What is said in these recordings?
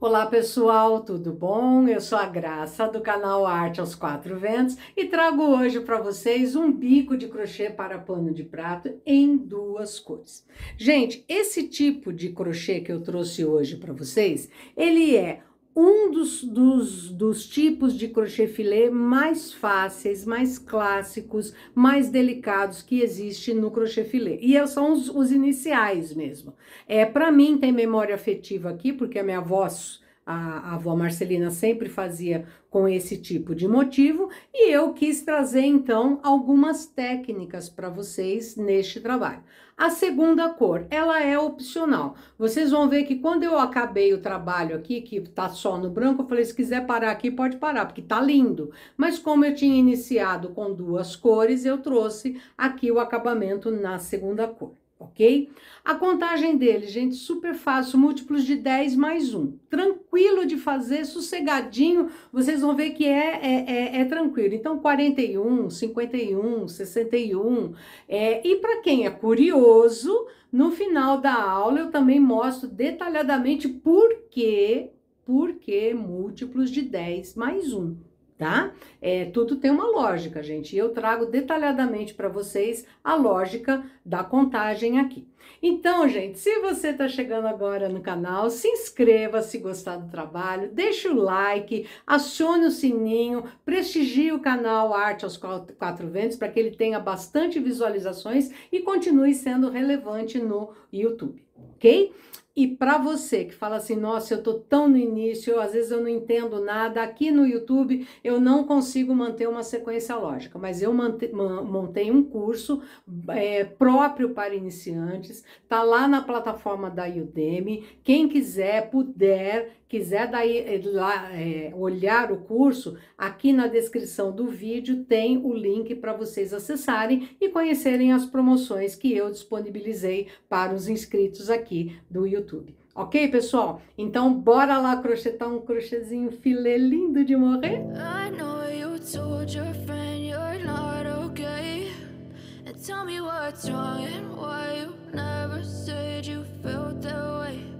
Olá pessoal, tudo bom? Eu sou a Graça do canal Arte aos Quatro Ventos e trago hoje para vocês um bico de crochê para pano de prato em duas cores. Gente, esse tipo de crochê que eu trouxe hoje para vocês, ele é um dos, dos, dos tipos de crochê filé mais fáceis, mais clássicos, mais delicados que existe no crochê filé. E é, são os, os iniciais mesmo. É para mim tem memória afetiva aqui, porque a minha avó a, a avó Marcelina sempre fazia com esse tipo de motivo, e eu quis trazer então algumas técnicas para vocês neste trabalho. A segunda cor, ela é opcional. Vocês vão ver que quando eu acabei o trabalho aqui, que tá só no branco, eu falei, se quiser parar aqui, pode parar, porque tá lindo. Mas como eu tinha iniciado com duas cores, eu trouxe aqui o acabamento na segunda cor ok? A contagem dele, gente, super fácil, múltiplos de 10 mais 1. Tranquilo de fazer, sossegadinho, vocês vão ver que é, é, é, é tranquilo. Então, 41, 51, 61. É, e para quem é curioso, no final da aula eu também mostro detalhadamente por que, por que múltiplos de 10 mais 1 tá? É, tudo tem uma lógica, gente. E eu trago detalhadamente para vocês a lógica da contagem aqui. Então, gente, se você está chegando agora no canal, se inscreva se gostar do trabalho, deixe o like, acione o sininho, prestigie o canal Arte aos Quatro Ventos para que ele tenha bastante visualizações e continue sendo relevante no YouTube, ok? E para você que fala assim, nossa, eu estou tão no início, eu, às vezes eu não entendo nada, aqui no YouTube eu não consigo manter uma sequência lógica, mas eu montei um curso é, próprio para iniciantes, tá lá na plataforma da Udemy. Quem quiser, puder, quiser daí, eh, lá, é, olhar o curso, aqui na descrição do vídeo tem o link para vocês acessarem e conhecerem as promoções que eu disponibilizei para os inscritos aqui do YouTube. Ok, pessoal? Então, bora lá crochetar um crochêzinho filé lindo de morrer? I know you told your friend you're not okay And tell me what's wrong and why you never said you felt that way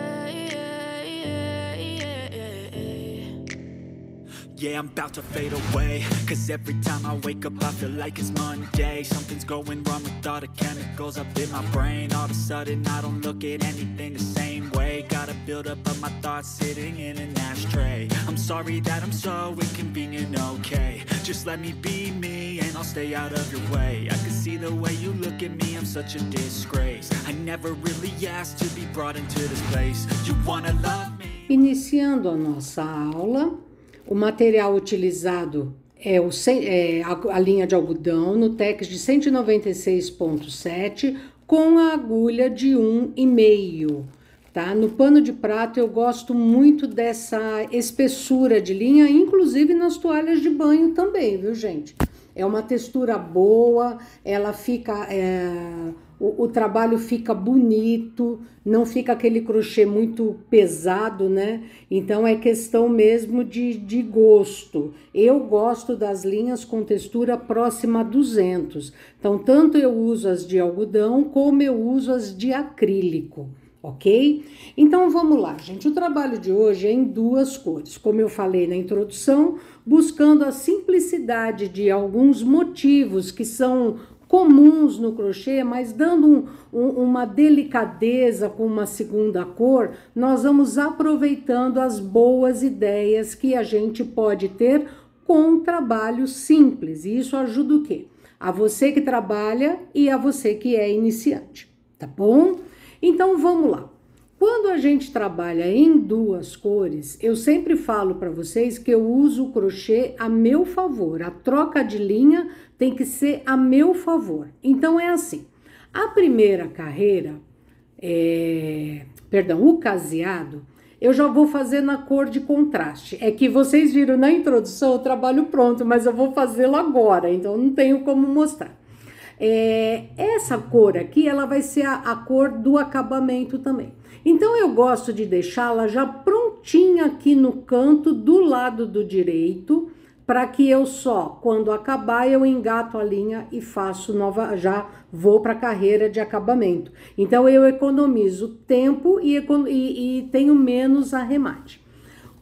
yeah, I'm about to fade away Cause every time I wake up I feel like it's Monday Something's going wrong with all the chemicals up in my brain All of a sudden I don't look at anything the same way Gotta build up of my thoughts sitting in an ashtray I'm sorry that I'm so inconvenient, okay Just let me be me and I'll stay out of your way I can see the way you look at me, I'm such a disgrace I never really asked to be brought into this place You wanna love me Iniciando a nossa aula O material utilizado é, o, é a, linha de algodão no tex de 196,7 com a agulha de 1,5. Tá? No pano de prato eu gosto muito dessa espessura de linha, inclusive nas toalhas de banho também, viu gente? É uma textura boa, ela fica... É o, o, trabalho fica bonito, não fica aquele crochê muito pesado, né? Então é questão mesmo de, de gosto. Eu gosto das linhas com textura próxima a 200. Então, tanto eu uso as de algodão como eu uso as de acrílico. Ok? Então vamos lá, gente. O trabalho de hoje é em duas cores, como eu falei na introdução, buscando a simplicidade de alguns motivos que são comuns no crochê, mas dando um, um, uma delicadeza com uma segunda cor, nós vamos aproveitando as boas ideias que a gente pode ter com um trabalho simples. E isso ajuda o quê? A você que trabalha e a você que é iniciante, tá bom? Então vamos lá. Quando a gente trabalha em duas cores, eu sempre falo para vocês que eu uso o crochê a meu favor. A troca de linha tem que ser a meu favor. Então é assim. A primeira carreira, é... perdão, o caseado, eu já vou fazer na cor de contraste. É que vocês viram na introdução o trabalho pronto, mas eu vou fazê-lo agora, então não tenho como mostrar. É... essa cor aqui, ela vai ser a, a cor do acabamento também. Então eu gosto de deixá-la já prontinha aqui no canto do lado do direito, para que eu só, quando acabar, eu engato a linha e faço nova, já vou para a carreira de acabamento. Então eu economizo tempo e, e, e tenho menos arremate.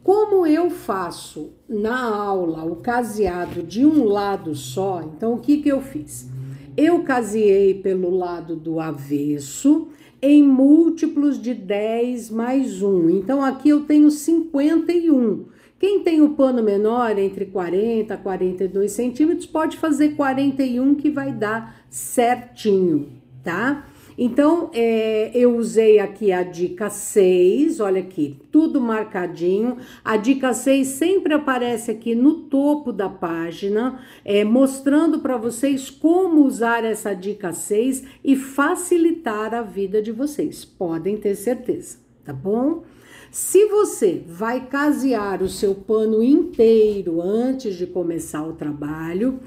Como eu faço na aula o caseado de um lado só, então o que, que eu fiz? Eu caseei pelo lado do avesso, em múltiplos de 10 mais 1. Então aqui eu tenho 51. Quem tem o pano menor, entre 40 a 42 centímetros, pode fazer 41 que vai dar certinho, tá? Então, é, eu usei aqui a dica 6, olha aqui, tudo marcadinho. A dica 6 sempre aparece aqui no topo da página, é, mostrando para vocês como usar essa dica 6 e facilitar a vida de vocês. Podem ter certeza, tá bom? Se você vai casear o seu pano inteiro antes de começar o trabalho,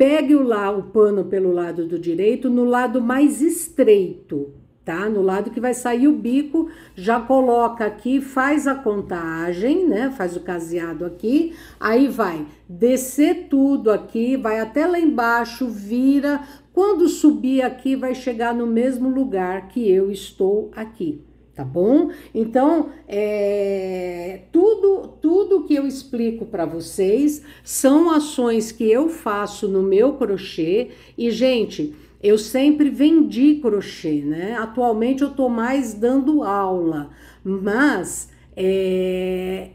Pegue o, lá, o pano pelo lado do direito, no lado mais estreito, tá? No lado que vai sair o bico, já coloca aqui, faz a contagem, né? Faz o caseado aqui, aí vai descer tudo aqui, vai até lá embaixo, vira. Quando subir aqui, vai chegar no mesmo lugar que eu estou aqui tá bom? Então, é, tudo, tudo que eu explico para vocês são ações que eu faço no meu crochê e, gente, eu sempre vendi crochê, né? Atualmente eu tô mais dando aula, mas é,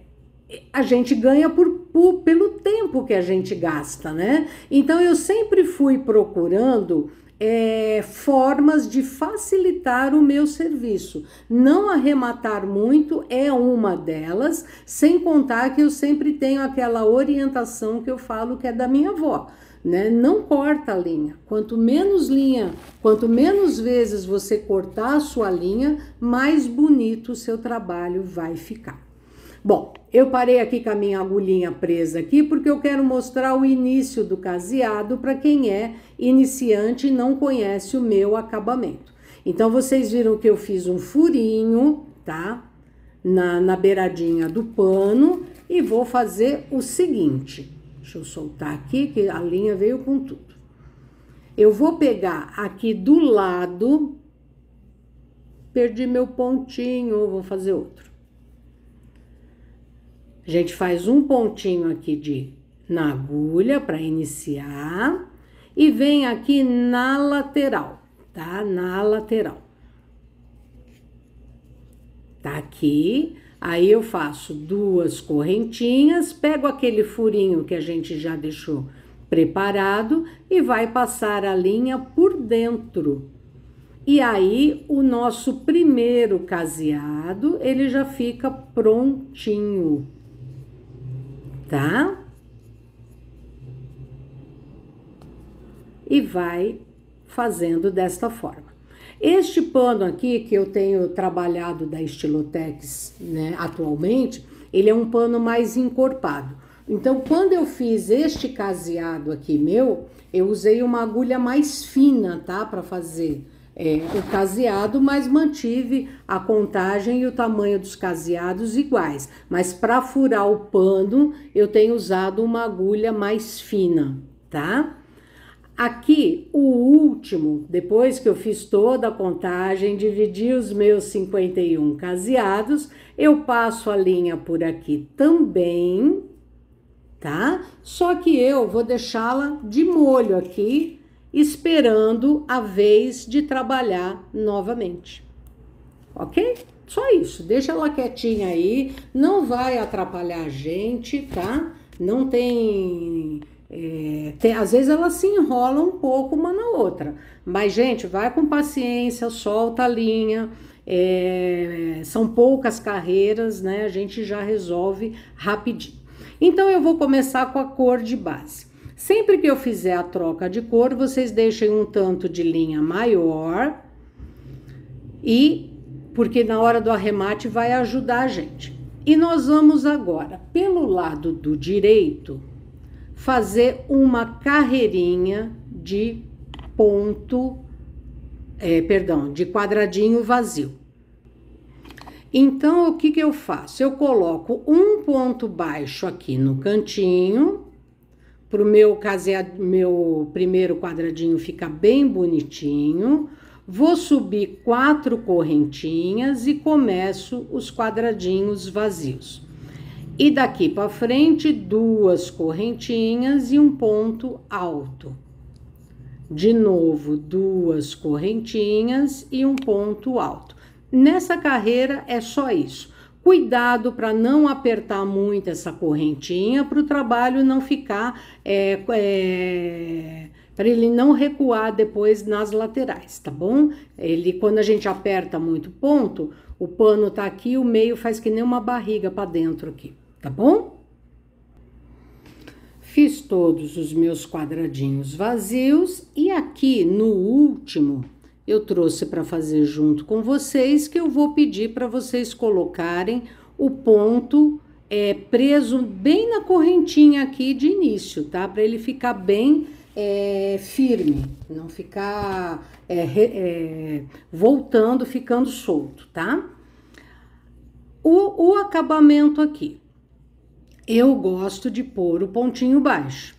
a gente ganha por, por, pelo tempo que a gente gasta, né? Então eu sempre fui procurando é, formas de facilitar o meu serviço. Não arrematar muito é uma delas, sem contar que eu sempre tenho aquela orientação que eu falo que é da minha avó. Né? Não corta a linha. Quanto menos linha, quanto menos vezes você cortar a sua linha, mais bonito o seu trabalho vai ficar. Bom, eu parei aqui com a minha agulhinha presa aqui porque eu quero mostrar o início do caseado para quem é iniciante e não conhece o meu acabamento. Então, vocês viram que eu fiz um furinho, tá? Na, na beiradinha do pano e vou fazer o seguinte. Deixa eu soltar aqui que a linha veio com tudo. Eu vou pegar aqui do lado, perdi meu pontinho, vou fazer outro a gente faz um pontinho aqui de na agulha para iniciar e vem aqui na lateral, tá? Na lateral. Tá aqui. Aí eu faço duas correntinhas, pego aquele furinho que a gente já deixou preparado e vai passar a linha por dentro. E aí o nosso primeiro caseado, ele já fica prontinho tá? E vai fazendo desta forma. Este pano aqui que eu tenho trabalhado da Estilotex né, atualmente, ele é um pano mais encorpado. Então, quando eu fiz este caseado aqui meu, eu usei uma agulha mais fina, tá? Para fazer é, o caseado, mas mantive a contagem e o tamanho dos caseados iguais. Mas para furar o pano, eu tenho usado uma agulha mais fina, tá? Aqui, o último, depois que eu fiz toda a contagem, dividi os meus 51 caseados, eu passo a linha por aqui também, tá? Só que eu vou deixá-la de molho aqui, esperando a vez de trabalhar novamente. Ok? Só isso. Deixa ela quietinha aí. Não vai atrapalhar a gente, tá? Não tem. É, tem, às vezes ela se enrola um pouco uma na outra, mas gente, vai com paciência, solta a linha. É, são poucas carreiras, né? A gente já resolve rapidinho. Então eu vou começar com a cor de base. Sempre que eu fizer a troca de cor, vocês deixem um tanto de linha maior e porque na hora do arremate vai ajudar a gente. E nós vamos agora, pelo lado do direito, fazer uma carreirinha de ponto, é, perdão, de quadradinho vazio. Então, o que, que eu faço? Eu coloco um ponto baixo aqui no cantinho para o meu, caseado, meu primeiro quadradinho ficar bem bonitinho. Vou subir quatro correntinhas e começo os quadradinhos vazios. E daqui para frente, duas correntinhas e um ponto alto. De novo, duas correntinhas e um ponto alto. Nessa carreira é só isso. Cuidado para não apertar muito essa correntinha para o trabalho não ficar. É, é, para ele não recuar depois nas laterais, tá bom? Ele, quando a gente aperta muito ponto, o pano tá aqui, o meio faz que nem uma barriga para dentro aqui, tá bom? Fiz todos os meus quadradinhos vazios e aqui no último eu trouxe para fazer junto com vocês, que eu vou pedir para vocês colocarem o ponto é, preso bem na correntinha aqui de início, tá? Para ele ficar bem é, firme, não ficar é, é, voltando, ficando solto, tá? O, o acabamento aqui. Eu gosto de pôr o pontinho baixo.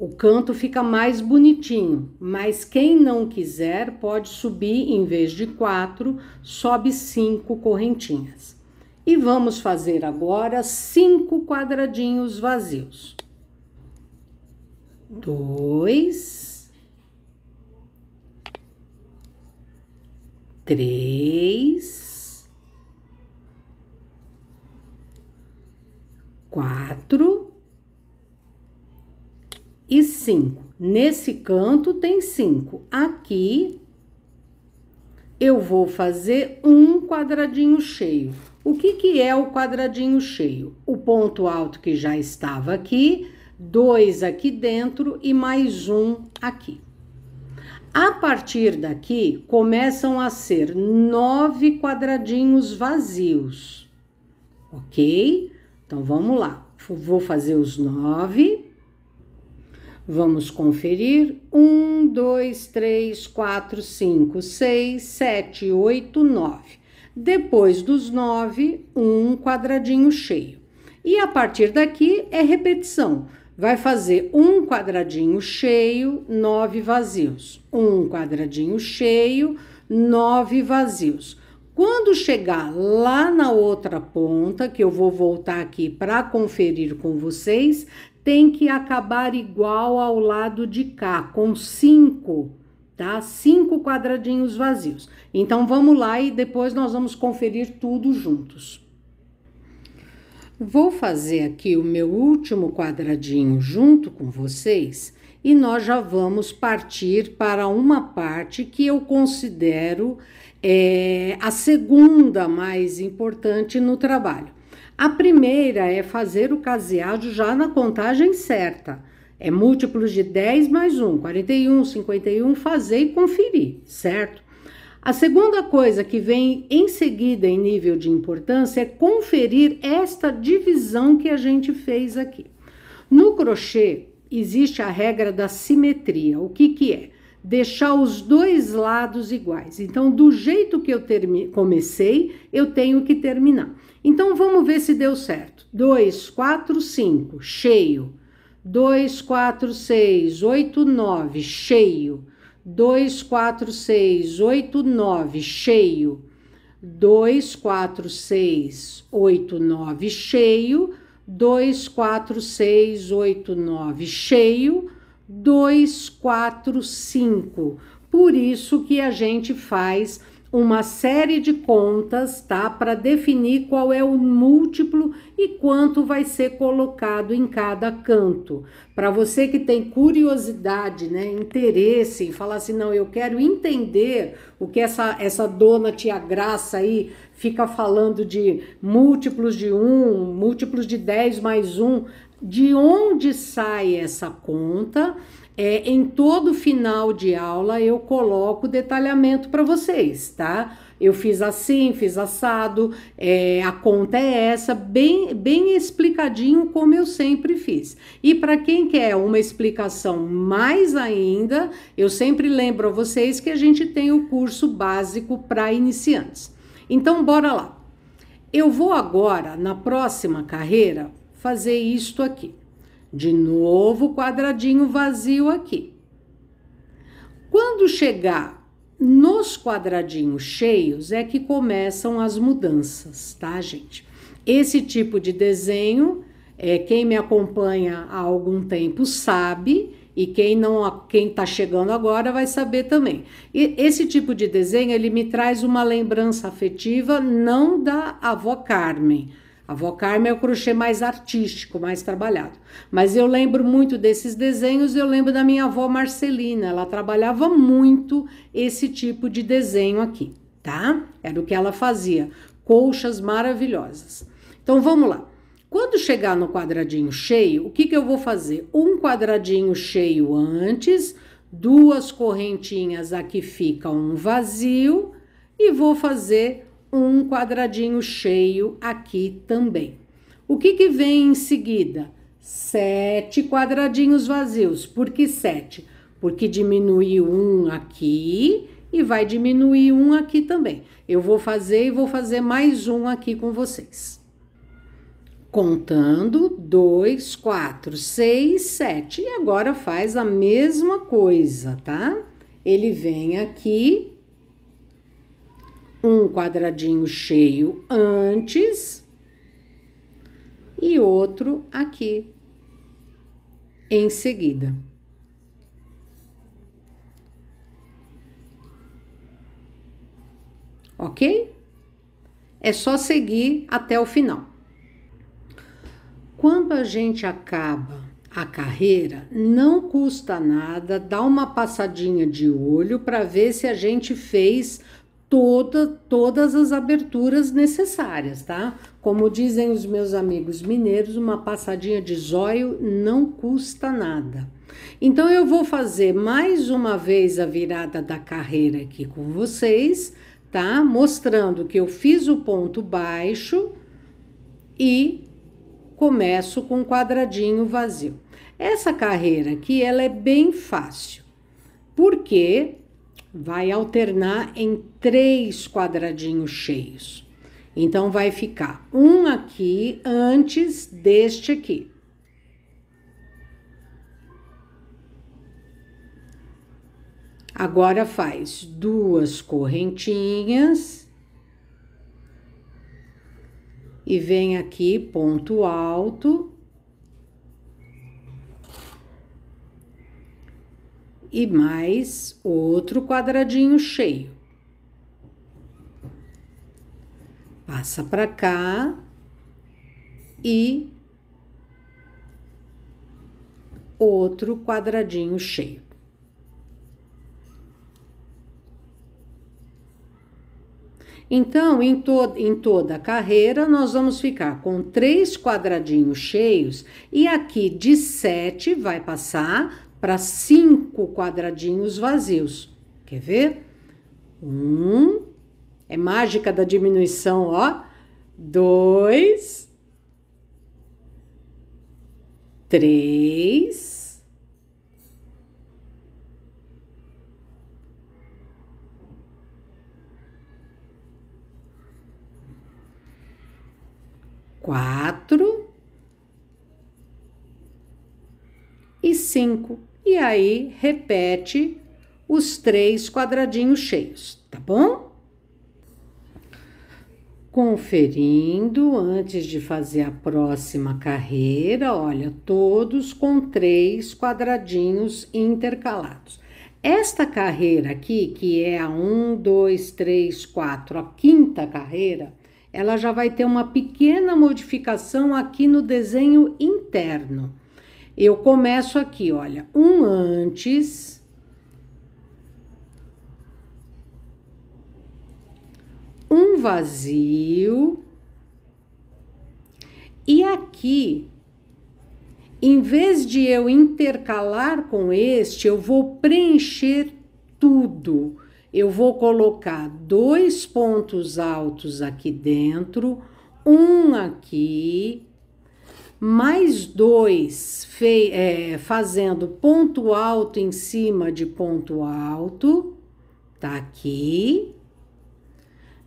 O canto fica mais bonitinho, mas quem não quiser pode subir em vez de quatro, sobe cinco correntinhas. E vamos fazer agora cinco quadradinhos vazios. Dois, três, quatro e 5. Nesse canto tem 5. Aqui eu vou fazer um quadradinho cheio. O que, que é o quadradinho cheio? O ponto alto que já estava aqui, dois aqui dentro e mais um aqui. A partir daqui, começam a ser nove quadradinhos vazios, ok? Então, vamos lá. Vou fazer os nove. Vamos conferir. 1, 2, 3, 4, 5, 6, 7, 8, 9. Depois dos 9, um quadradinho cheio. E a partir daqui é repetição. Vai fazer um quadradinho cheio, nove vazios. Um quadradinho cheio, nove vazios. Quando chegar lá na outra ponta, que eu vou voltar aqui para conferir com vocês, tem que acabar igual ao lado de cá, com cinco, tá? Cinco quadradinhos vazios. Então vamos lá e depois nós vamos conferir tudo juntos. Vou fazer aqui o meu último quadradinho junto com vocês e nós já vamos partir para uma parte que eu considero é, a segunda mais importante no trabalho a primeira é fazer o caseado já na contagem certa. É múltiplos de 10 mais 1, 41, 51, fazer e conferir, certo? A segunda coisa que vem em seguida em nível de importância é conferir esta divisão que a gente fez aqui. No crochê existe a regra da simetria. O que, que é? Deixar os dois lados iguais. Então, do jeito que eu comecei, eu tenho que terminar. Então vamos ver se deu certo. 2, 4, 5, cheio. 2, 4, 6, 8, 9, cheio. 2, 4, 6, 8, 9, cheio. 2, 4, 6, 8, 9, cheio. 2, 4, 6, 8, 9, cheio. 2, 4, 5. Por isso que a gente faz uma série de contas, tá, para definir qual é o múltiplo e quanto vai ser colocado em cada canto. Para você que tem curiosidade, né, interesse em falar assim, não, eu quero entender o que essa essa dona tia Graça aí fica falando de múltiplos de um múltiplos de 10 mais um de onde sai essa conta? É, em todo final de aula eu coloco detalhamento para vocês, tá? Eu fiz assim, fiz assado, é, a conta é essa, bem, bem explicadinho como eu sempre fiz. E para quem quer uma explicação mais ainda, eu sempre lembro a vocês que a gente tem o curso básico para iniciantes. Então, bora lá. Eu vou agora, na próxima carreira, fazer isto aqui. De novo, quadradinho vazio aqui. Quando chegar nos quadradinhos cheios, é que começam as mudanças, tá, gente? Esse tipo de desenho, é, quem me acompanha há algum tempo sabe, e quem não quem está chegando agora vai saber também. E esse tipo de desenho ele me traz uma lembrança afetiva não da avó Carmen, a Carmen é o crochê mais artístico, mais trabalhado. Mas eu lembro muito desses desenhos, eu lembro da minha avó Marcelina, ela trabalhava muito esse tipo de desenho aqui, tá? Era o que ela fazia, colchas maravilhosas. Então vamos lá. Quando chegar no quadradinho cheio, o que, que eu vou fazer? Um quadradinho cheio antes, duas correntinhas aqui ficam um vazio e vou fazer um quadradinho cheio aqui também. O que, que vem em seguida? Sete quadradinhos vazios. Por que sete? Porque diminui um aqui e vai diminuir um aqui também. Eu vou fazer e vou fazer mais um aqui com vocês. Contando, dois, quatro, seis, sete. E agora faz a mesma coisa, tá? Ele vem aqui, um quadradinho cheio antes e outro aqui em seguida. Ok? É só seguir até o final. Quando a gente acaba a carreira, não custa nada dar uma passadinha de olho para ver se a gente fez toda, todas as aberturas necessárias, tá? Como dizem os meus amigos mineiros, uma passadinha de zóio não custa nada. Então eu vou fazer mais uma vez a virada da carreira aqui com vocês, tá? Mostrando que eu fiz o ponto baixo e começo com um quadradinho vazio. Essa carreira aqui, ela é bem fácil, porque vai alternar em três quadradinhos cheios. Então, vai ficar um aqui antes deste aqui. Agora faz duas correntinhas e vem aqui ponto alto e mais outro quadradinho cheio. Passa para cá e outro quadradinho cheio. Então, em, to em toda a carreira, nós vamos ficar com três quadradinhos cheios e aqui de sete vai passar para cinco cinco quadradinhos vazios. Quer ver? Um, é mágica da diminuição, ó. Dois, três, quatro e cinco e aí repete os três quadradinhos cheios, tá bom? Conferindo antes de fazer a próxima carreira, olha, todos com três quadradinhos intercalados. Esta carreira aqui, que é a 1, 2, 3, 4, a quinta carreira, ela já vai ter uma pequena modificação aqui no desenho interno. Eu começo aqui, olha, um antes, um vazio, e aqui, em vez de eu intercalar com este, eu vou preencher tudo. Eu vou colocar dois pontos altos aqui dentro, um aqui, mais dois fei, é, fazendo ponto alto em cima de ponto alto, tá aqui.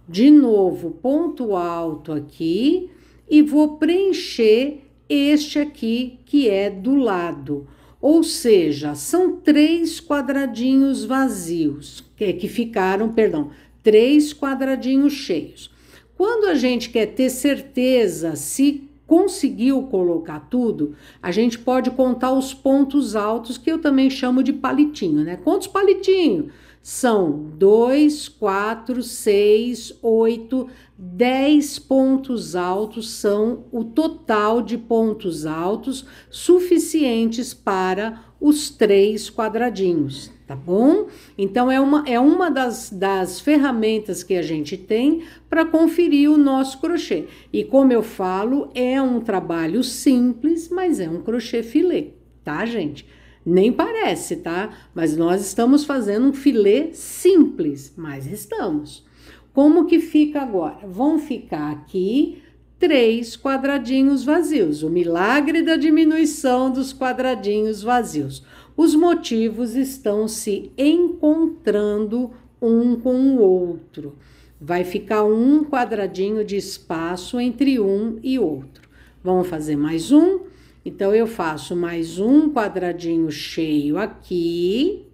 De novo, ponto alto aqui, e vou preencher este aqui que é do lado. Ou seja, são três quadradinhos vazios, que, que ficaram, perdão, três quadradinhos cheios. Quando a gente quer ter certeza se conseguiu colocar tudo, a gente pode contar os pontos altos que eu também chamo de palitinho, né? Quantos palitinhos? São 2, 4, 6, 8, 10 pontos altos são o total de pontos altos suficientes para os três quadradinhos, tá bom? Então é uma, é uma das, das ferramentas que a gente tem para conferir o nosso crochê. E como eu falo, é um trabalho simples, mas é um crochê filé tá, gente? Nem parece, tá? Mas nós estamos fazendo um filé simples, mas estamos. Como que fica agora? Vão ficar aqui três quadradinhos vazios. O milagre da diminuição dos quadradinhos vazios os motivos estão se encontrando um com o outro. Vai ficar um quadradinho de espaço entre um e outro. Vamos fazer mais um? Então, eu faço mais um quadradinho cheio aqui,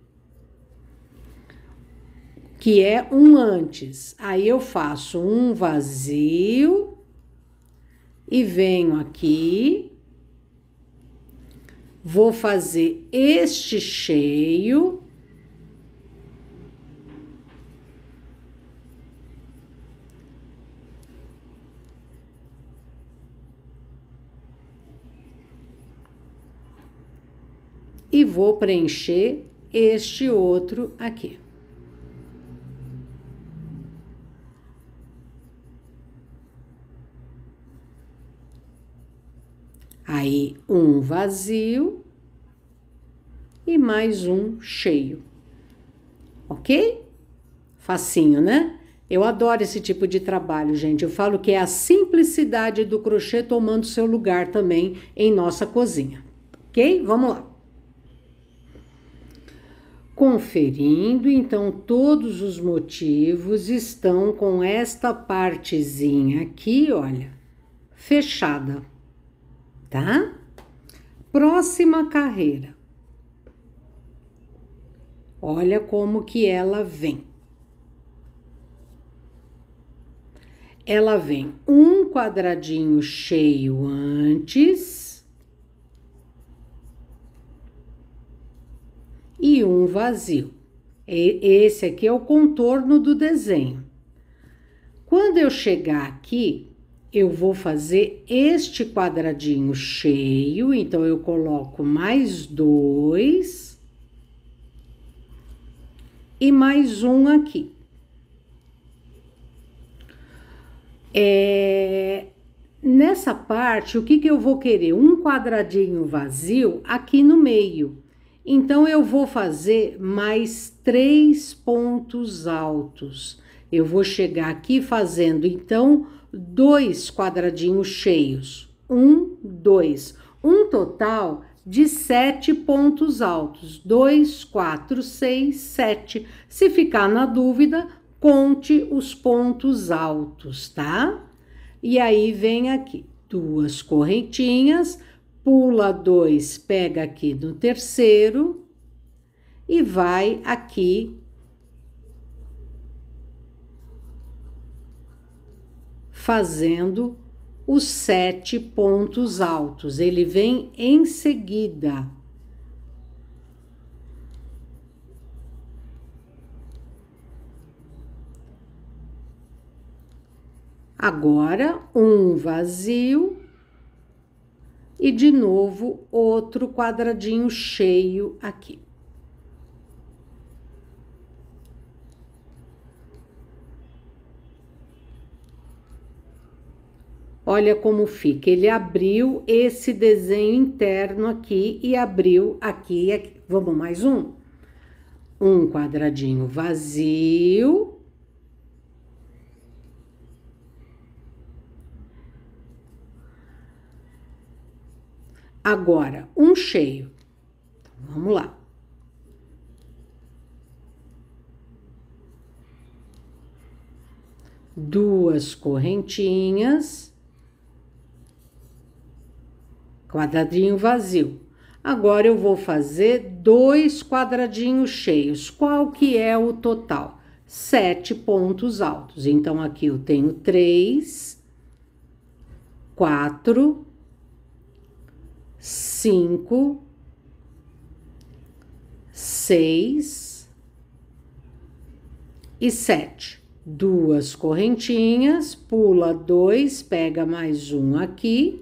que é um antes. Aí, eu faço um vazio e venho aqui Vou fazer este cheio. E vou preencher este outro aqui. Aí, um vazio e mais um cheio. Ok? Facinho, né? Eu adoro esse tipo de trabalho, gente. Eu falo que é a simplicidade do crochê tomando seu lugar também em nossa cozinha. Ok? Vamos lá. Conferindo, então, todos os motivos estão com esta partezinha aqui, olha, fechada tá? Próxima carreira. Olha como que ela vem. Ela vem um quadradinho cheio antes e um vazio. Esse aqui é o contorno do desenho. Quando eu chegar aqui, eu vou fazer este quadradinho cheio, então eu coloco mais dois e mais um aqui. É, nessa parte, o que, que eu vou querer? Um quadradinho vazio aqui no meio. Então, eu vou fazer mais três pontos altos. Eu vou chegar aqui fazendo, então, dois quadradinhos cheios. Um, dois. Um total de sete pontos altos. Dois, quatro, seis, sete. Se ficar na dúvida, conte os pontos altos, tá? E aí vem aqui duas correntinhas, pula dois, pega aqui no terceiro e vai aqui fazendo os sete pontos altos. Ele vem em seguida. Agora, um vazio e de novo outro quadradinho cheio aqui. Olha como fica. Ele abriu esse desenho interno aqui e abriu aqui aqui. Vamos mais um? Um quadradinho vazio. Agora, um cheio. Então, vamos lá. Duas correntinhas quadradinho vazio. Agora eu vou fazer dois quadradinhos cheios. Qual que é o total? Sete pontos altos. Então aqui eu tenho três, quatro, cinco, seis e sete. Duas correntinhas, pula dois, pega mais um aqui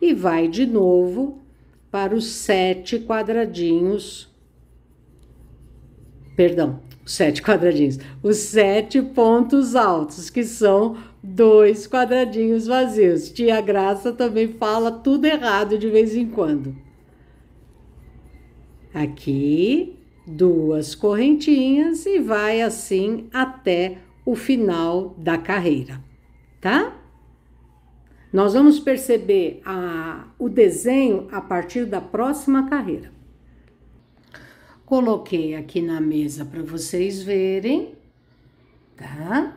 e vai de novo para os sete quadradinhos. Perdão, sete quadradinhos, os sete pontos altos, que são dois quadradinhos vazios. Tia Graça também fala tudo errado de vez em quando. Aqui, duas correntinhas e vai assim até o final da carreira, tá? Nós vamos perceber a, o desenho a partir da próxima carreira. Coloquei aqui na mesa para vocês verem, tá?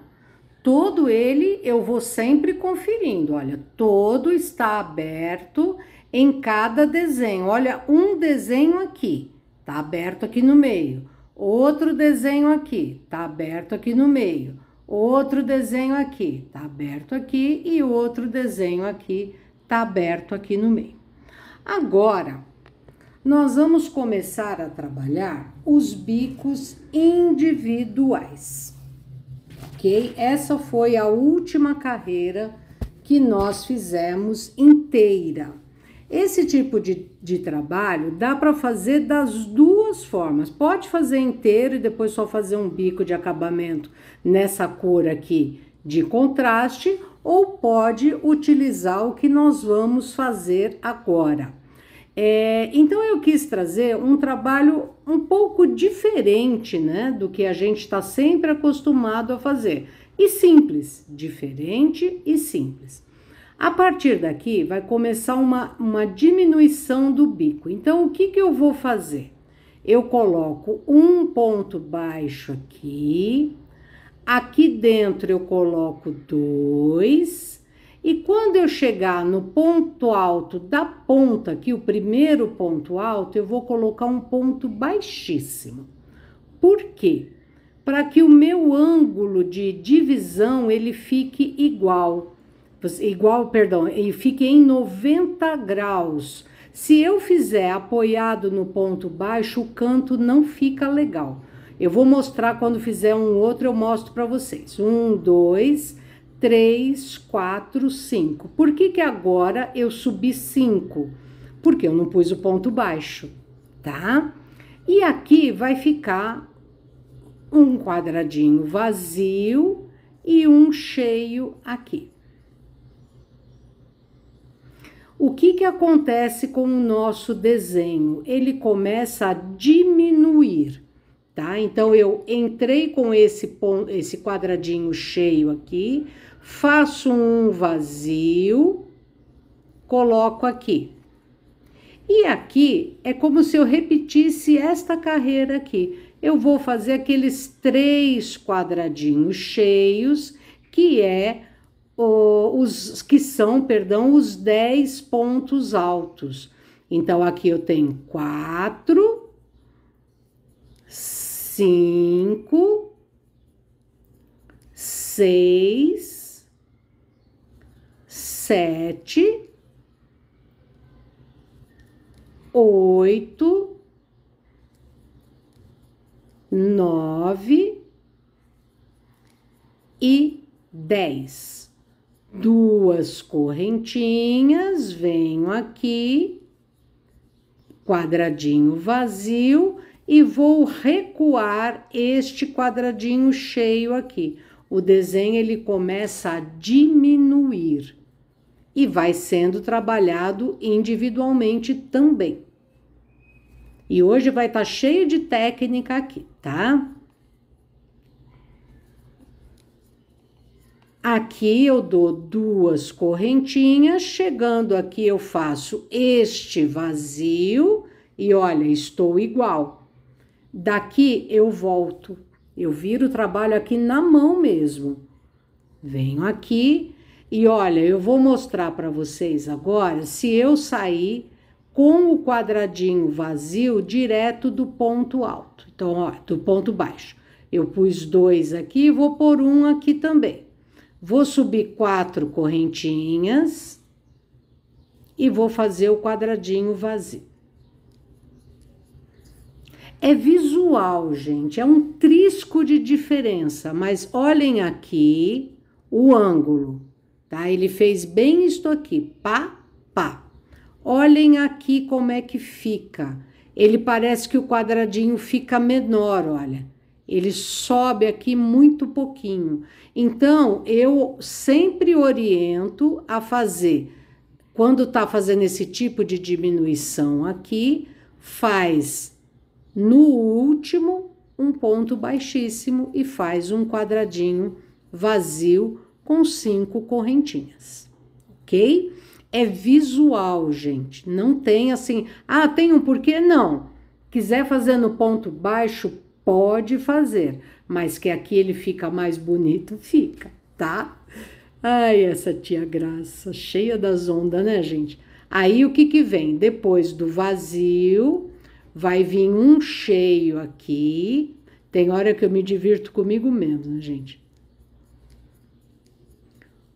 Todo ele eu vou sempre conferindo, olha, todo está aberto em cada desenho. Olha, um desenho aqui, tá aberto aqui no meio. Outro desenho aqui, tá aberto aqui no meio. Outro desenho aqui, tá aberto aqui, e outro desenho aqui, tá aberto aqui no meio. Agora, nós vamos começar a trabalhar os bicos individuais, ok? Essa foi a última carreira que nós fizemos inteira. Esse tipo de, de trabalho dá para fazer das duas formas. Pode fazer inteiro e depois só fazer um bico de acabamento nessa cor aqui de contraste, ou pode utilizar o que nós vamos fazer agora. É, então eu quis trazer um trabalho um pouco diferente, né, do que a gente está sempre acostumado a fazer e simples, diferente e simples. A partir daqui vai começar uma, uma diminuição do bico. Então, o que, que eu vou fazer? Eu coloco um ponto baixo aqui, aqui dentro eu coloco dois, e quando eu chegar no ponto alto da ponta, aqui o primeiro ponto alto, eu vou colocar um ponto baixíssimo. Por quê? Para que o meu ângulo de divisão ele fique igual igual, perdão, e fique em 90 graus. Se eu fizer apoiado no ponto baixo, o canto não fica legal. Eu vou mostrar quando fizer um outro, eu mostro para vocês. Um, dois, três, quatro, cinco. Por que que agora eu subi cinco? Porque eu não pus o ponto baixo, tá? E aqui vai ficar um quadradinho vazio e um cheio aqui. o que, que acontece com o nosso desenho? Ele começa a diminuir, tá? Então eu entrei com esse, ponto, esse quadradinho cheio aqui, faço um vazio, coloco aqui. E aqui é como se eu repetisse esta carreira aqui. Eu vou fazer aqueles três quadradinhos cheios, que é os que são, perdão, os 10 pontos altos. Então aqui eu tenho 4 5 6 7 8 9 e 10 duas correntinhas, venho aqui, quadradinho vazio e vou recuar este quadradinho cheio aqui. O desenho ele começa a diminuir e vai sendo trabalhado individualmente também. E hoje vai estar tá cheio de técnica aqui, tá? Aqui eu dou duas correntinhas, chegando aqui eu faço este vazio e olha, estou igual. Daqui eu volto, eu viro o trabalho aqui na mão mesmo. Venho aqui e olha, eu vou mostrar para vocês agora se eu sair com o quadradinho vazio direto do ponto alto. Então, ó, do ponto baixo. Eu pus dois aqui, vou pôr um aqui também. Vou subir quatro correntinhas e vou fazer o quadradinho vazio. É visual, gente, é um trisco de diferença, mas olhem aqui o ângulo, tá? Ele fez bem isto aqui, pá, pá. Olhem aqui como é que fica. Ele parece que o quadradinho fica menor, olha ele sobe aqui muito pouquinho. Então, eu sempre oriento a fazer, quando está fazendo esse tipo de diminuição aqui, faz no último um ponto baixíssimo e faz um quadradinho vazio com cinco correntinhas, ok? É visual, gente. Não tem assim, ah, tem um porquê? Não. Quiser fazer no ponto baixo, pode fazer, mas que aqui ele fica mais bonito, fica, tá? Ai, essa tia Graça, cheia das ondas, né, gente? Aí o que que vem? Depois do vazio, vai vir um cheio aqui. Tem hora que eu me divirto comigo mesmo, né, gente?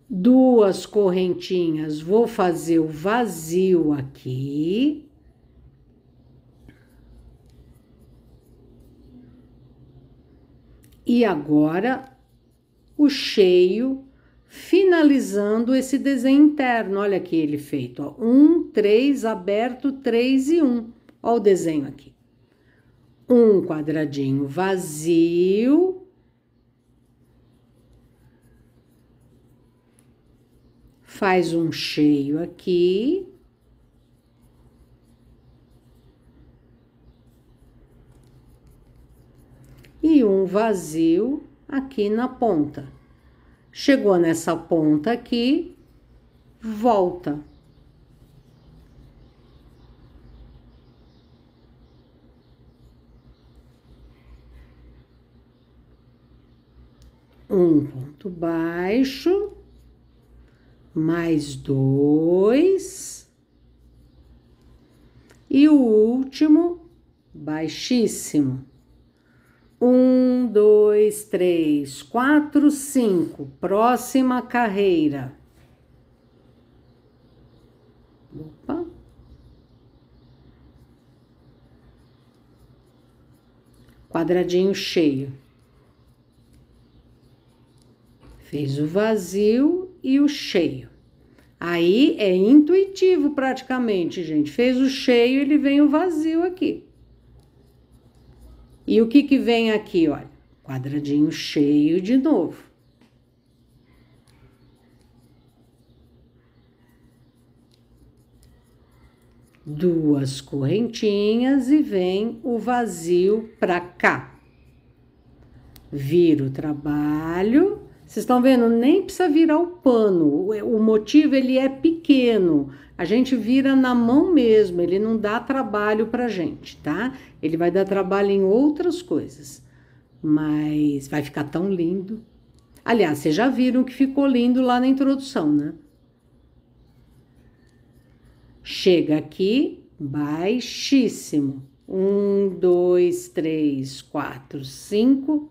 Duas correntinhas, vou fazer o vazio aqui e agora o cheio, finalizando esse desenho interno. Olha aqui ele feito, ó. Um, três, aberto, três e um. Olha o desenho aqui. Um quadradinho vazio. Faz um cheio aqui. e um vazio aqui na ponta. Chegou nessa ponta aqui, volta. Um ponto baixo, mais dois, e o último baixíssimo. Um, dois, três, quatro, cinco. Próxima carreira. Opa. Quadradinho cheio. Fez o vazio e o cheio. Aí é intuitivo praticamente, gente. Fez o cheio, ele vem o vazio aqui. E o que, que vem aqui, olha? Quadradinho cheio de novo. Duas correntinhas e vem o vazio para cá. Viro o trabalho vocês estão vendo? Nem precisa virar o pano. O motivo ele é pequeno. A gente vira na mão mesmo. Ele não dá trabalho para gente, tá? Ele vai dar trabalho em outras coisas. Mas vai ficar tão lindo. Aliás, vocês já viram que ficou lindo lá na introdução, né? Chega aqui baixíssimo. Um, dois, três, quatro, cinco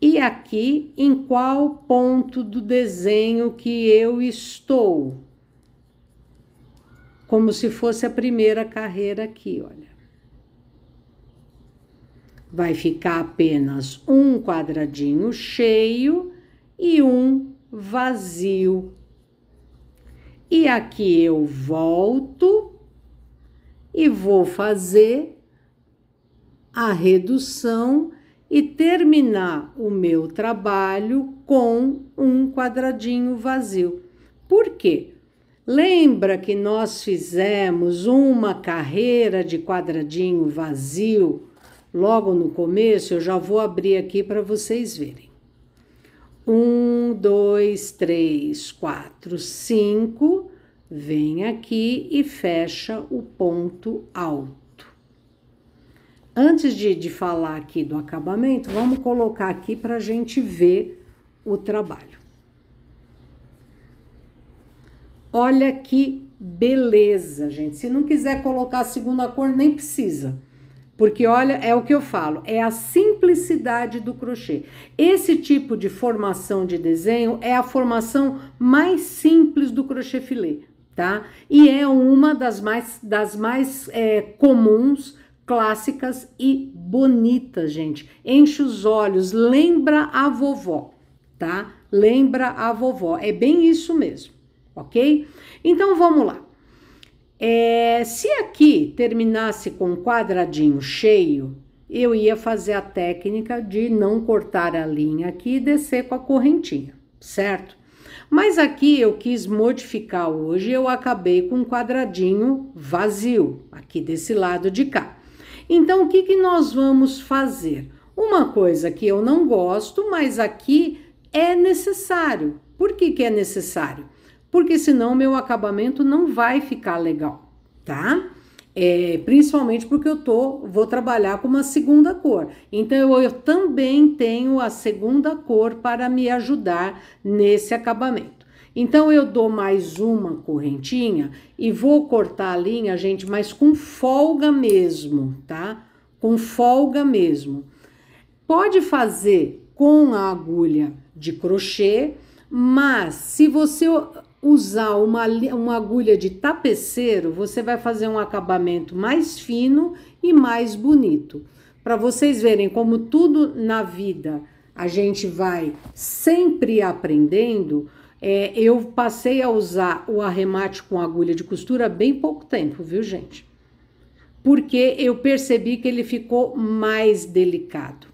e aqui em qual ponto do desenho que eu estou. Como se fosse a primeira carreira aqui, olha. Vai ficar apenas um quadradinho cheio e um vazio. E aqui eu volto e vou fazer a redução e terminar o meu trabalho com um quadradinho vazio. Por quê? Lembra que nós fizemos uma carreira de quadradinho vazio logo no começo? Eu já vou abrir aqui para vocês verem. Um, dois, três, quatro, cinco. Vem aqui e fecha o ponto alto. Antes de, de falar aqui do acabamento, vamos colocar aqui para a gente ver o trabalho. Olha que beleza, gente. Se não quiser colocar a segunda cor, nem precisa. Porque olha, é o que eu falo, é a simplicidade do crochê. Esse tipo de formação de desenho é a formação mais simples do crochê filé, tá? E é uma das mais, das mais é, comuns clássicas e bonitas, gente. Enche os olhos, lembra a vovó, tá? Lembra a vovó. É bem isso mesmo, ok? Então vamos lá. É, se aqui terminasse com um quadradinho cheio, eu ia fazer a técnica de não cortar a linha aqui e descer com a correntinha, certo? Mas aqui eu quis modificar hoje, eu acabei com um quadradinho vazio, aqui desse lado de cá. Então, o que, que nós vamos fazer? Uma coisa que eu não gosto, mas aqui é necessário. Por que, que é necessário? Porque senão meu acabamento não vai ficar legal, tá? É, principalmente porque eu tô, vou trabalhar com uma segunda cor. Então eu, eu também tenho a segunda cor para me ajudar nesse acabamento. Então eu dou mais uma correntinha e vou cortar a linha, gente, mas com folga mesmo, tá? Com folga mesmo. Pode fazer com a agulha de crochê, mas se você usar uma, uma agulha de tapeceiro, você vai fazer um acabamento mais fino e mais bonito. Para vocês verem como tudo na vida a gente vai sempre aprendendo, é, eu passei a usar o arremate com agulha de costura bem pouco tempo, viu, gente? Porque eu percebi que ele ficou mais delicado.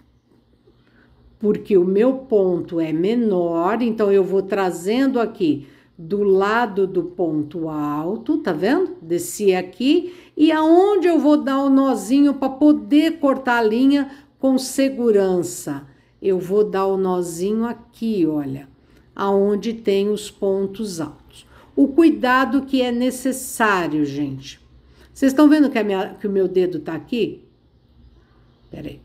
Porque o meu ponto é menor, então eu vou trazendo aqui do lado do ponto alto, tá vendo? Desci aqui e aonde eu vou dar o nozinho para poder cortar a linha com segurança? Eu vou dar o nozinho aqui, olha aonde tem os pontos altos. O cuidado que é necessário, gente. Vocês estão vendo que, minha, que o meu dedo tá aqui? Peraí.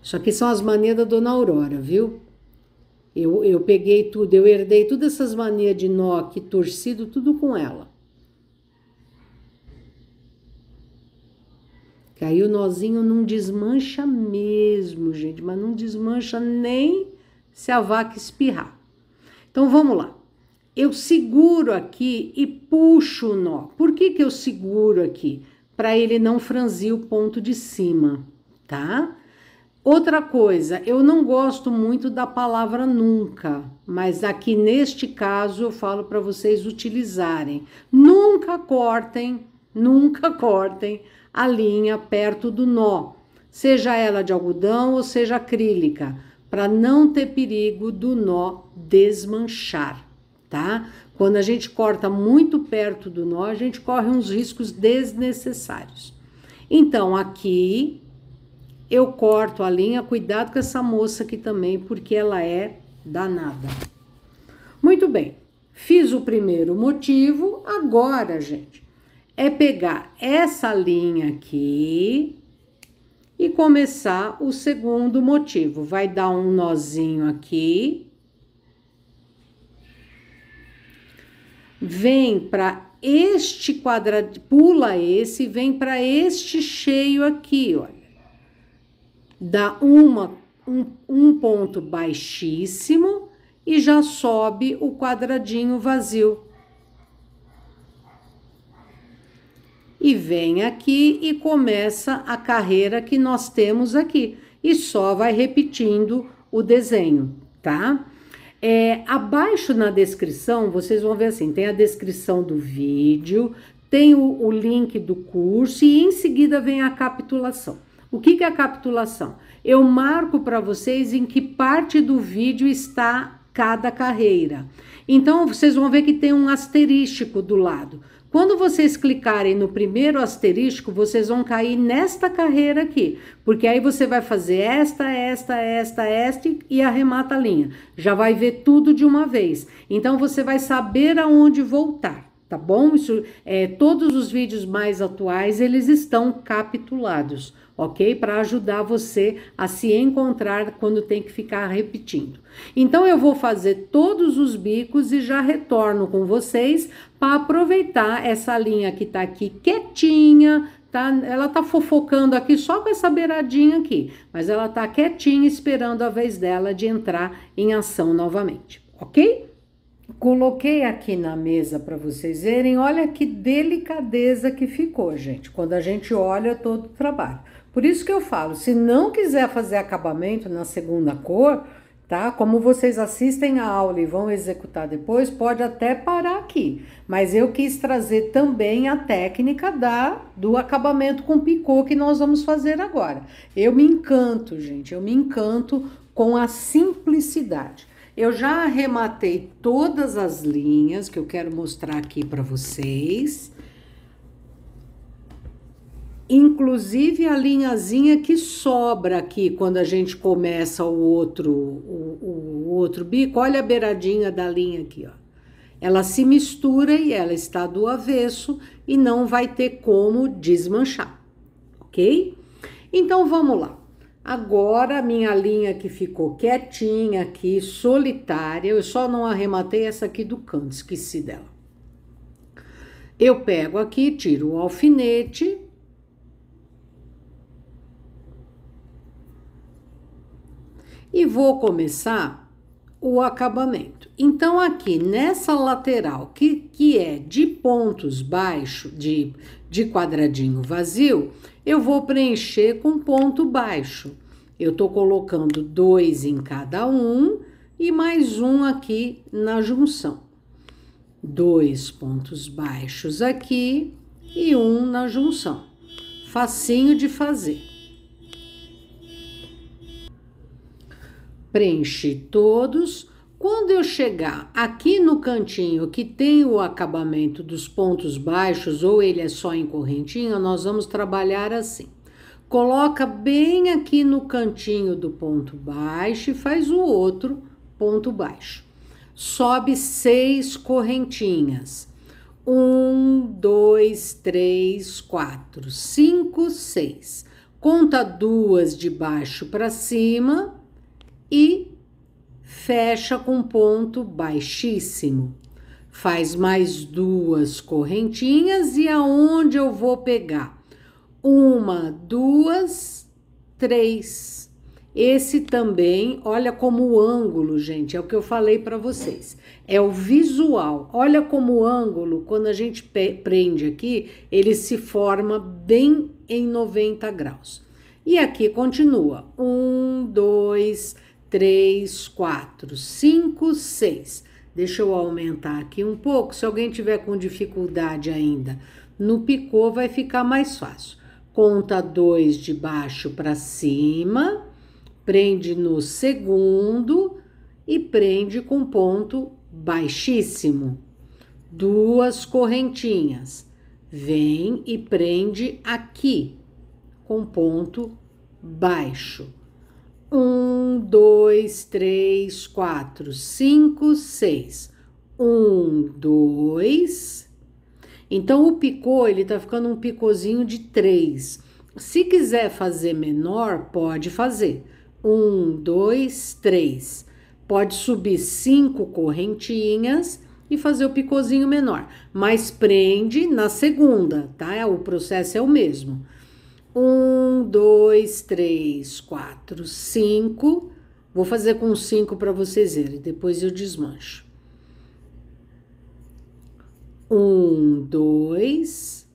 Isso aqui são as manias da Dona Aurora, viu? Eu, eu peguei tudo, eu herdei todas essas manias de nó aqui torcido, tudo com ela. Que aí o nozinho não desmancha mesmo, gente, mas não desmancha nem se a vaca espirrar. Então vamos lá. Eu seguro aqui e puxo o nó. Por que, que eu seguro aqui? Para ele não franzir o ponto de cima, tá? Outra coisa, eu não gosto muito da palavra nunca, mas aqui neste caso eu falo para vocês utilizarem. Nunca cortem, nunca cortem a linha perto do nó, seja ela de algodão ou seja acrílica, para não ter perigo do nó desmanchar, tá? Quando a gente corta muito perto do nó, a gente corre uns riscos desnecessários. Então, aqui eu corto a linha, cuidado com essa moça aqui também, porque ela é danada. Muito bem, fiz o primeiro motivo, agora, gente, é pegar essa linha aqui e começar o segundo motivo. Vai dar um nozinho aqui. Vem para este quadrado, pula esse, vem para este cheio aqui, olha. Dá uma, um, um ponto baixíssimo e já sobe o quadradinho vazio. e vem aqui e começa a carreira que nós temos aqui e só vai repetindo o desenho, tá? É, abaixo na descrição, vocês vão ver assim: tem a descrição do vídeo, tem o, o link do curso e em seguida vem a capitulação. O que, que é a capitulação? Eu marco para vocês em que parte do vídeo está cada carreira. Então, vocês vão ver que tem um asterístico do lado. Quando vocês clicarem no primeiro asterisco, vocês vão cair nesta carreira aqui, porque aí você vai fazer esta, esta, esta, esta e arremata a linha. Já vai ver tudo de uma vez. Então você vai saber aonde voltar, tá bom? Isso é todos os vídeos mais atuais, eles estão capitulados ok? Para ajudar você a se encontrar quando tem que ficar repetindo. Então eu vou fazer todos os bicos e já retorno com vocês para aproveitar essa linha que está aqui quietinha, tá? Ela tá fofocando aqui só com essa beiradinha aqui, mas ela tá quietinha esperando a vez dela de entrar em ação novamente, ok? Coloquei aqui na mesa para vocês verem. Olha que delicadeza que ficou, gente. Quando a gente olha todo o trabalho. Por isso que eu falo, se não quiser fazer acabamento na segunda cor, tá? Como vocês assistem a aula e vão executar depois, pode até parar aqui. Mas eu quis trazer também a técnica da do acabamento com picô que nós vamos fazer agora. Eu me encanto, gente, eu me encanto com a simplicidade. Eu já arrematei todas as linhas que eu quero mostrar aqui para vocês, inclusive a linhazinha que sobra aqui quando a gente começa o outro, o, o, outro bico, olha a beiradinha da linha aqui, ó. Ela se mistura e ela está do avesso e não vai ter como desmanchar, ok? Então vamos lá. Agora a minha linha que ficou quietinha aqui, solitária, eu só não arrematei essa aqui do canto, esqueci dela. Eu pego aqui, tiro o alfinete, e vou começar o acabamento. Então, aqui nessa lateral que, que é de pontos baixos, de, de quadradinho vazio, eu vou preencher com ponto baixo. Eu tô colocando dois em cada um e mais um aqui na junção. Dois pontos baixos aqui e um na junção. Facinho de fazer. Preenchi todos. Quando eu chegar aqui no cantinho que tem o acabamento dos pontos baixos ou ele é só em correntinha, nós vamos trabalhar assim. Coloca bem aqui no cantinho do ponto baixo e faz o outro ponto baixo. Sobe seis correntinhas. Um, dois, três, quatro, cinco, seis. Conta duas de baixo para cima e fecha com ponto baixíssimo. Faz mais duas correntinhas e aonde eu vou pegar? Uma, duas, três. Esse também, olha como o ângulo, gente, é o que eu falei para vocês. É o visual. Olha como o ângulo, quando a gente prende aqui, ele se forma bem em 90 graus. E aqui continua. Um, dois, três 3, 4, 5, 6. Deixa eu aumentar aqui um pouco. Se alguém tiver com dificuldade ainda no picô, vai ficar mais fácil. Conta dois de baixo para cima, prende no segundo e prende com ponto baixíssimo. Duas correntinhas. Vem e prende aqui com ponto baixo um, dois, três, quatro, cinco, seis. Um, dois. Então, o picô, ele tá ficando um picôzinho de três. Se quiser fazer menor, pode fazer. Um, dois, três. Pode subir cinco correntinhas e fazer o picôzinho menor. Mas prende na segunda, tá? O processo é o mesmo. Um, dois, três, quatro, cinco. Vou fazer com cinco para vocês verem, depois eu desmancho. Um, dois.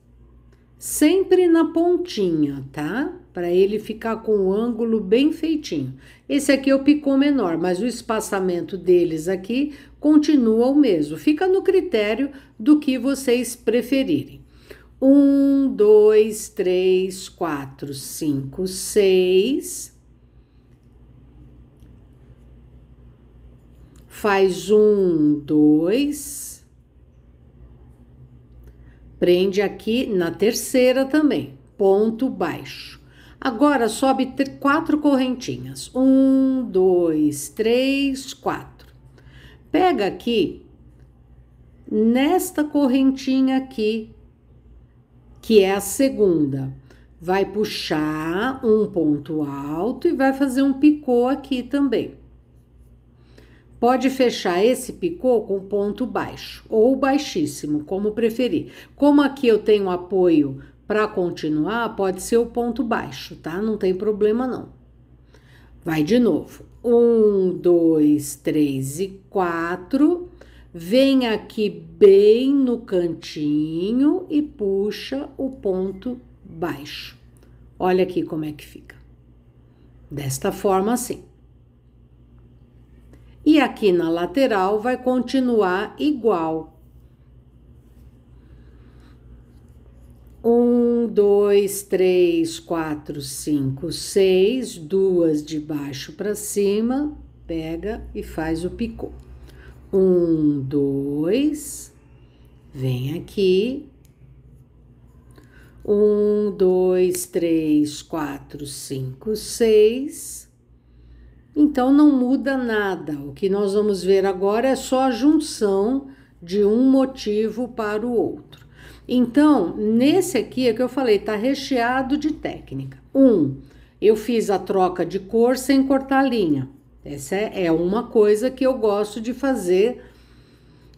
Sempre na pontinha, tá? Para ele ficar com o ângulo bem feitinho. Esse aqui é o picô menor, mas o espaçamento deles aqui continua o mesmo. Fica no critério do que vocês preferirem. Um, dois, três, quatro, cinco, seis. Faz um, dois. Prende aqui na terceira também, ponto baixo. Agora sobe quatro correntinhas. Um, dois, três, quatro. Pega aqui nesta correntinha aqui que é a segunda. Vai puxar um ponto alto e vai fazer um picô aqui também. Pode fechar esse picô com ponto baixo ou baixíssimo, como preferir. Como aqui eu tenho apoio para continuar, pode ser o ponto baixo, tá? Não tem problema não. Vai de novo. Um, dois, três e quatro vem aqui bem no cantinho e puxa o ponto baixo. Olha aqui como é que fica. Desta forma assim. E aqui na lateral vai continuar igual. Um, dois, três, quatro, cinco, seis, duas de baixo para cima, pega e faz o picô. Um, dois, vem aqui. Um, dois, três, quatro, cinco, seis. Então não muda nada. O que nós vamos ver agora é só a junção de um motivo para o outro. Então, nesse aqui é que eu falei, tá recheado de técnica. Um, eu fiz a troca de cor sem cortar a linha. Essa é, é uma coisa que eu gosto de fazer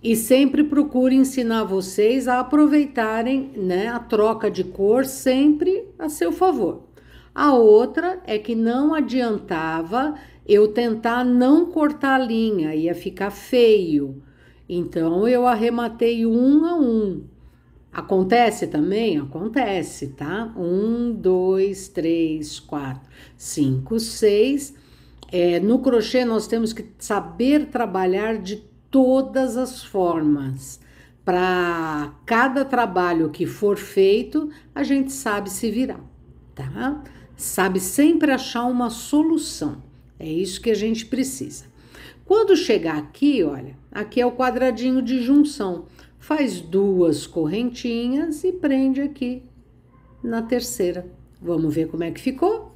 e sempre procuro ensinar vocês a aproveitarem né, a troca de cor sempre a seu favor. A outra é que não adiantava eu tentar não cortar a linha, ia ficar feio. Então eu arrematei um a um. Acontece também? Acontece, tá? Um, dois, três, quatro, cinco, seis é, no crochê, nós temos que saber trabalhar de todas as formas. Para cada trabalho que for feito, a gente sabe se virar, tá? Sabe sempre achar uma solução. É isso que a gente precisa. Quando chegar aqui, olha, aqui é o quadradinho de junção. Faz duas correntinhas e prende aqui na terceira. Vamos ver como é que ficou?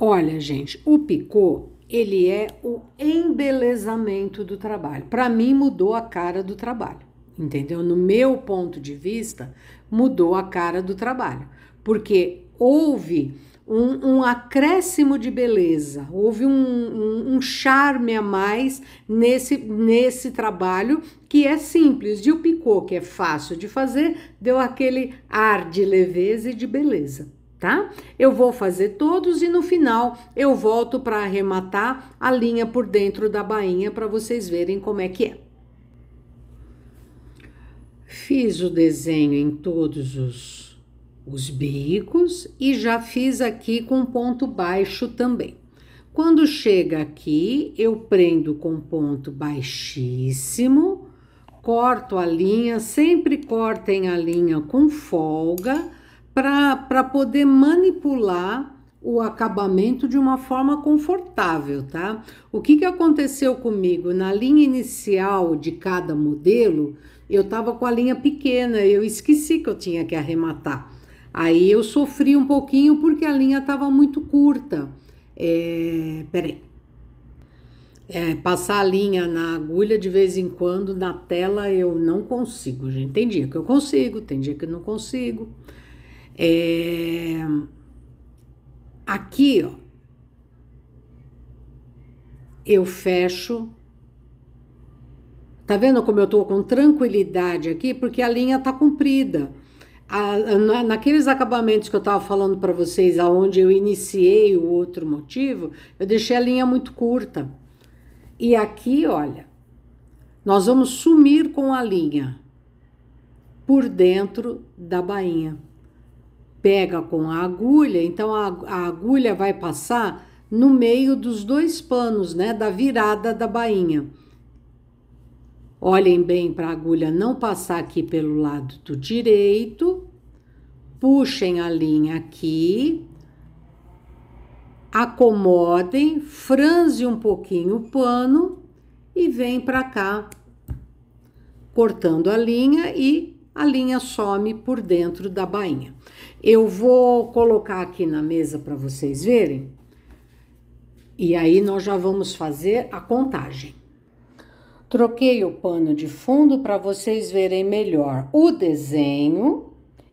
Olha, gente, o picô, ele é o embelezamento do trabalho. Para mim, mudou a cara do trabalho, entendeu? No meu ponto de vista, mudou a cara do trabalho, porque houve um, um acréscimo de beleza, houve um, um, um charme a mais nesse, nesse trabalho que é simples, de o picô, que é fácil de fazer, deu aquele ar de leveza e de beleza tá? Eu vou fazer todos e no final eu volto para arrematar a linha por dentro da bainha para vocês verem como é que é. Fiz o desenho em todos os os bicos e já fiz aqui com ponto baixo também. Quando chega aqui, eu prendo com ponto baixíssimo, corto a linha, sempre cortem a linha com folga para poder manipular o acabamento de uma forma confortável, tá? O que, que aconteceu comigo? Na linha inicial de cada modelo, eu tava com a linha pequena, eu esqueci que eu tinha que arrematar. Aí eu sofri um pouquinho porque a linha estava muito curta. É, peraí. É, passar a linha na agulha de vez em quando na tela eu não consigo, gente. Tem dia que eu consigo, tem dia que eu não consigo. É, aqui, ó, eu fecho. Tá vendo como eu tô com tranquilidade aqui? Porque a linha tá comprida a, na, naqueles acabamentos que eu estava falando para vocês, aonde eu iniciei o outro motivo, eu deixei a linha muito curta. E aqui, olha, nós vamos sumir com a linha por dentro da bainha. Pega com a agulha, então a, a agulha vai passar no meio dos dois panos, né, da virada da bainha. Olhem bem para a agulha não passar aqui pelo lado do direito. Puxem a linha aqui. Acomodem, franze um pouquinho o pano e vem para cá, cortando a linha e a linha some por dentro da bainha. Eu vou colocar aqui na mesa para vocês verem. E aí nós já vamos fazer a contagem. Troquei o pano de fundo para vocês verem melhor o desenho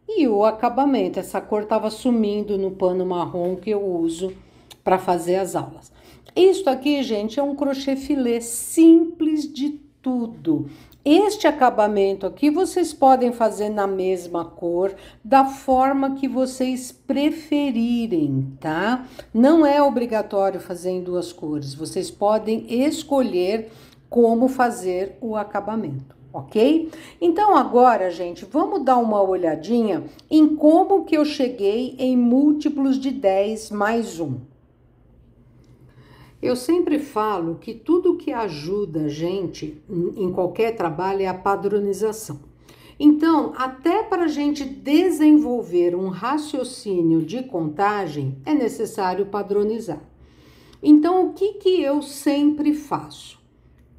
e o acabamento. Essa cor estava sumindo no pano marrom que eu uso para fazer as aulas. Isto aqui, gente, é um crochê filé simples de tudo. Este acabamento aqui vocês podem fazer na mesma cor, da forma que vocês preferirem, tá? Não é obrigatório fazer em duas cores, vocês podem escolher como fazer o acabamento, ok? Então agora, gente, vamos dar uma olhadinha em como que eu cheguei em múltiplos de 10 mais 1. Eu sempre falo que tudo que ajuda a gente em qualquer trabalho é a padronização. Então, até para a gente desenvolver um raciocínio de contagem, é necessário padronizar. Então, o que, que eu sempre faço?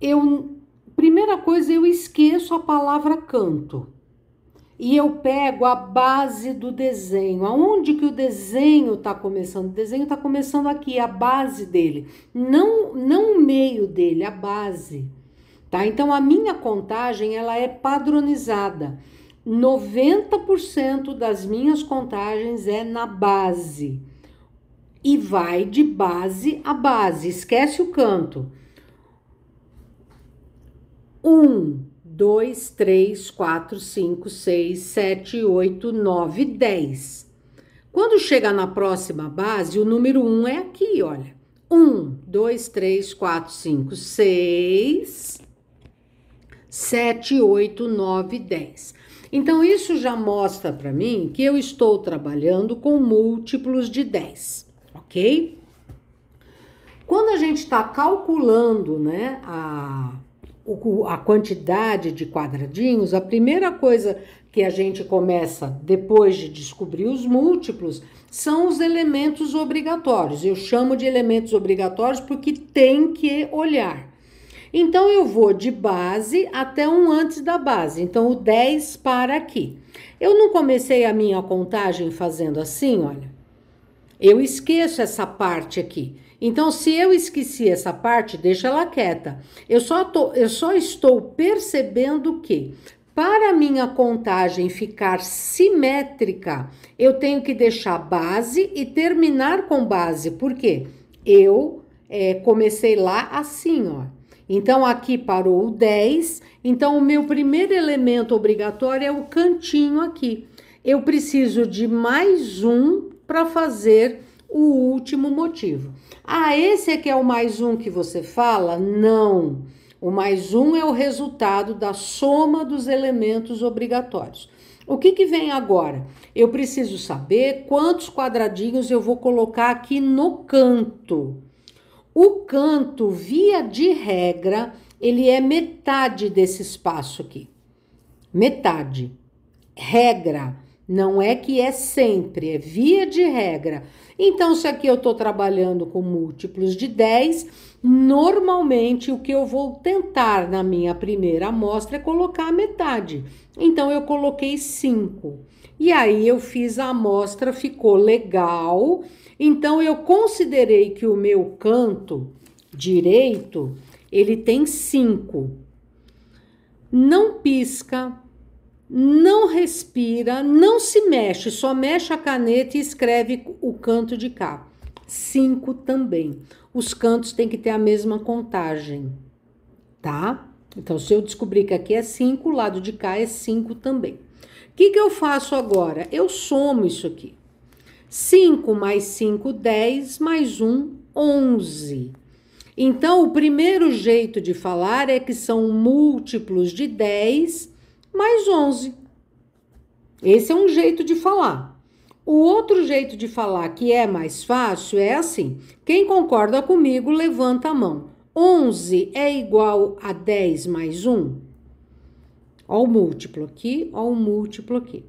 eu primeira coisa eu esqueço a palavra canto e eu pego a base do desenho. Aonde que o desenho está começando? O desenho está começando aqui, a base dele, não não o meio dele, a base. Tá? Então a minha contagem ela é padronizada. 90% das minhas contagens é na base. E vai de base a base, esquece o canto. 1, 2, 3, 4, 5, 6, 7, 8, 9, 10. Quando chega na próxima base, o número 1 é aqui, olha. 1, 2, 3, 4, 5, 6, 7, 8, 9, 10. Então, isso já mostra para mim que eu estou trabalhando com múltiplos de 10, ok? Quando a gente está calculando né, a, a quantidade de quadradinhos, a primeira coisa que a gente começa depois de descobrir os múltiplos são os elementos obrigatórios. Eu chamo de elementos obrigatórios porque tem que olhar. Então eu vou de base até um antes da base. Então o 10 para aqui. Eu não comecei a minha contagem fazendo assim, olha. Eu esqueço essa parte aqui. Então, se eu esqueci essa parte, deixa ela quieta. Eu só, tô, eu só estou percebendo que para a minha contagem ficar simétrica, eu tenho que deixar base e terminar com base, porque eu é, comecei lá assim, ó. Então aqui parou o 10, então o meu primeiro elemento obrigatório é o cantinho aqui. Eu preciso de mais um para fazer o último motivo. Ah, esse aqui é, é o mais um que você fala? Não. O mais um é o resultado da soma dos elementos obrigatórios. O que, que vem agora? Eu preciso saber quantos quadradinhos eu vou colocar aqui no canto. O canto, via de regra, ele é metade desse espaço aqui. Metade. Regra. Não é que é sempre, é via de regra. Então, se aqui eu estou trabalhando com múltiplos de 10, normalmente o que eu vou tentar na minha primeira amostra é colocar a metade. Então, eu coloquei 5. E aí, eu fiz a amostra, ficou legal. Então, eu considerei que o meu canto direito, ele tem 5. Não pisca, não respira, não se mexe, só mexe a caneta e escreve o canto de cá. Cinco também. Os cantos têm que ter a mesma contagem, tá? Então, se eu descobrir que aqui é cinco, o lado de cá é cinco também. O que, que eu faço agora? Eu somo isso aqui. 5 mais 5, 10, mais 1, 11. Então, o primeiro jeito de falar é que são múltiplos de 10 mais 11. Esse é um jeito de falar. O outro jeito de falar que é mais fácil é assim: quem concorda comigo, levanta a mão. 11 é igual a 10 mais 1? Olha o múltiplo aqui, olha o múltiplo aqui.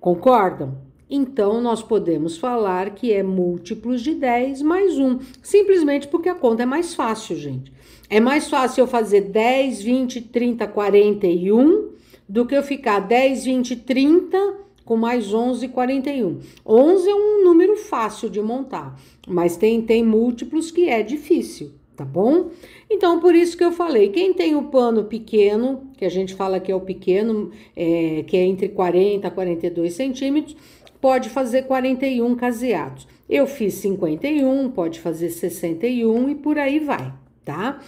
Concordam? Então, nós podemos falar que é múltiplos de 10 mais 1, simplesmente porque a conta é mais fácil, gente. É mais fácil eu fazer 10, 20, 30, 41 do que eu ficar 10, 20, 30 com mais 11, 41. 11 é um número fácil de montar, mas tem, tem múltiplos que é difícil, tá bom? Então, por isso que eu falei, quem tem o pano pequeno, que a gente fala que é o pequeno, é, que é entre 40 a 42 centímetros, pode fazer 41 caseados. Eu fiz 51, pode fazer 61 e por aí vai, tá?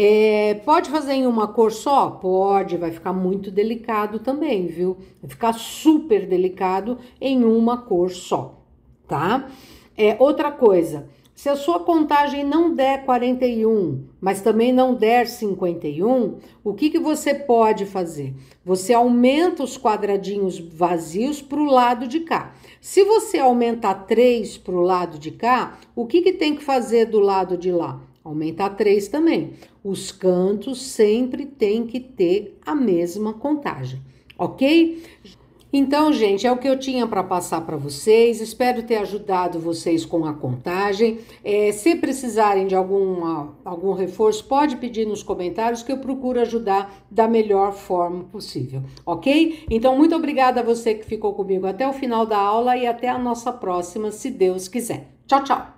É, pode fazer em uma cor só? Pode, vai ficar muito delicado também, viu? Vai ficar super delicado em uma cor só, tá? É, outra coisa, se a sua contagem não der 41, mas também não der 51, o que, que você pode fazer? Você aumenta os quadradinhos vazios para o lado de cá. Se você aumentar 3 para o lado de cá, o que, que tem que fazer do lado de lá? Aumentar três também. Os cantos sempre tem que ter a mesma contagem, ok? Então, gente, é o que eu tinha para passar para vocês. Espero ter ajudado vocês com a contagem. É, se precisarem de algum algum reforço, pode pedir nos comentários que eu procuro ajudar da melhor forma possível, ok? Então, muito obrigada a você que ficou comigo até o final da aula e até a nossa próxima, se Deus quiser. Tchau, tchau!